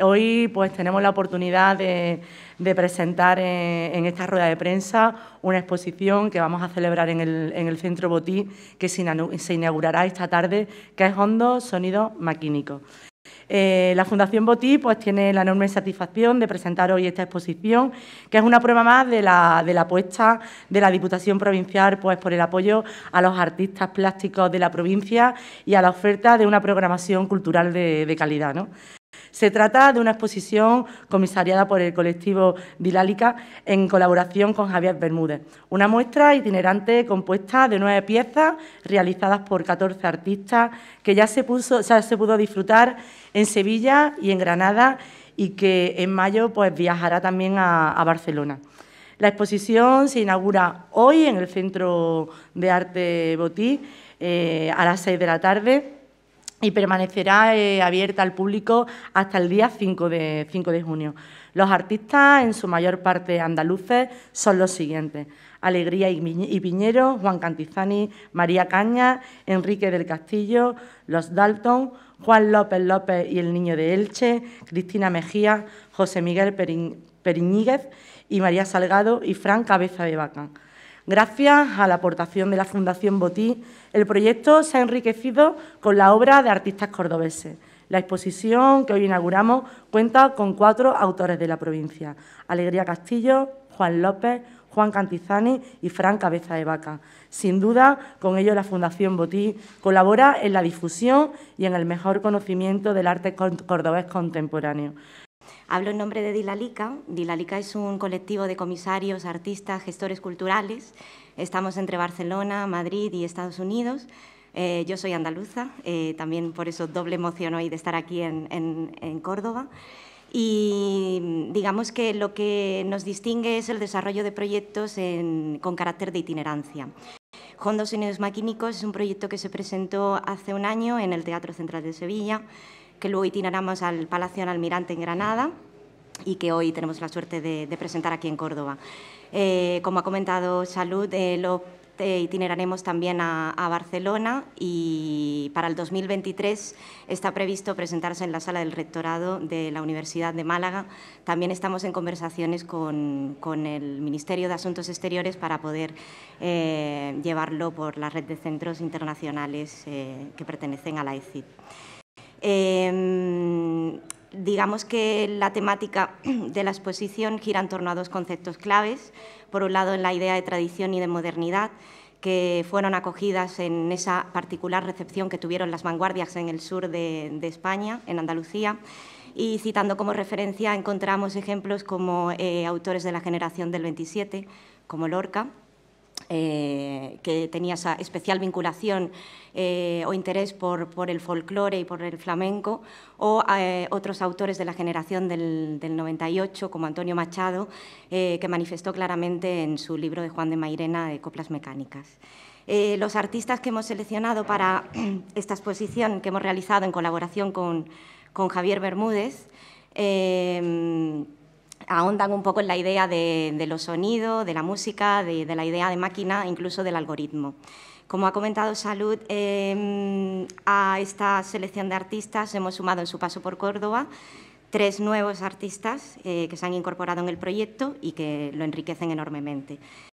Hoy pues tenemos la oportunidad de, presentar en, esta rueda de prensa una exposición que vamos a celebrar en el, Centro Botí, que se, inaugurará esta tarde, que es Hondo Sonido Maquínico. Eh, la Fundación Botí pues, tiene la enorme satisfacción de presentar hoy esta exposición, que es una prueba más de la, apuesta de la Diputación Provincial pues, por el apoyo a los artistas plásticos de la provincia y a la oferta de una programación cultural de, de calidad. ¿no? Se trata de una exposición comisariada por el colectivo Dilálica en colaboración con Javier Bermúdez. Una muestra itinerante compuesta de nueve piezas realizadas por 14 artistas que ya se, pudo disfrutar en Sevilla y en Granada y que en mayo pues, viajará también a, Barcelona. La exposición se inaugura hoy en el Centro de Arte Botí eh, a las seis de la tarde y permanecerá eh, abierta al público hasta el día 5 de, 5 de junio. Los artistas, en su mayor parte andaluces, son los siguientes. Alegría y Piñero, Juan Cantizani, María Caña, Enrique del Castillo, Los Dalton, Juan López López y el Niño de Elche, Cristina Mejía, José Miguel Periñíguez y María Salgado y Fran Cabeza de Vaca. Gracias a la aportación de la Fundación Botí, el proyecto se ha enriquecido con la obra de artistas cordobeses. La exposición que hoy inauguramos cuenta con cuatro autores de la provincia, Alegría Castillo, Juan López, Juan Cantizani y Fran Cabeza de Vaca. Sin duda, con ello la Fundación Botí colabora en la difusión y en el mejor conocimiento del arte cordobés contemporáneo. Hablo en nombre de Dilalica. Dilalica es un colectivo de comisarios, artistas, gestores culturales. Estamos entre Barcelona, Madrid y Estados Unidos. Eh, yo soy andaluza, eh, también por eso doble emoción hoy de estar aquí en, Córdoba. Y digamos que lo que nos distingue es el desarrollo de proyectos con carácter de itinerancia. Hondos Unidos Maquínicos es un proyecto que se presentó hace un año en el Teatro Central de Sevilla que luego itineramos al Palacio Almirante en Granada y que hoy tenemos la suerte de, presentar aquí en Córdoba. Eh, como ha comentado Salud, eh, lo eh, itineraremos también a, Barcelona y para el 2023 está previsto presentarse en la sala del rectorado de la Universidad de Málaga. También estamos en conversaciones con, el Ministerio de Asuntos Exteriores para poder llevarlo por la red de centros internacionales que pertenecen a la ECID. Em, digamos que la temática de la exposición gira en torno a dos conceptos claves. Por un lado, en la idea de tradición y de modernidad, que fueron acogidas en esa particular recepción que tuvieron las vanguardias en el sur de, España, en Andalucía. Y citando como referencia encontramos ejemplos como eh, autores de la generación del 27, como Lorca, eh, que tenía esa especial vinculación eh, o interés por, por, el folclore y por el flamenco, o eh, otros autores de la generación del, 98, como Antonio Machado, eh, que manifestó claramente en su libro de Juan de Mairena de Coplas Mecánicas. los artistas que hemos seleccionado para esta exposición que hemos realizado en colaboración con, Javier Bermúdez ahondan un poco en la idea de, los sonidos, de la música, de, la idea de máquina, incluso del algoritmo. Como ha comentado Salud, em, a esta selección de artistas hemos sumado en su paso por Córdoba tres nuevos artistas eh, que se han incorporado en el proyecto y que lo enriquecen enormemente.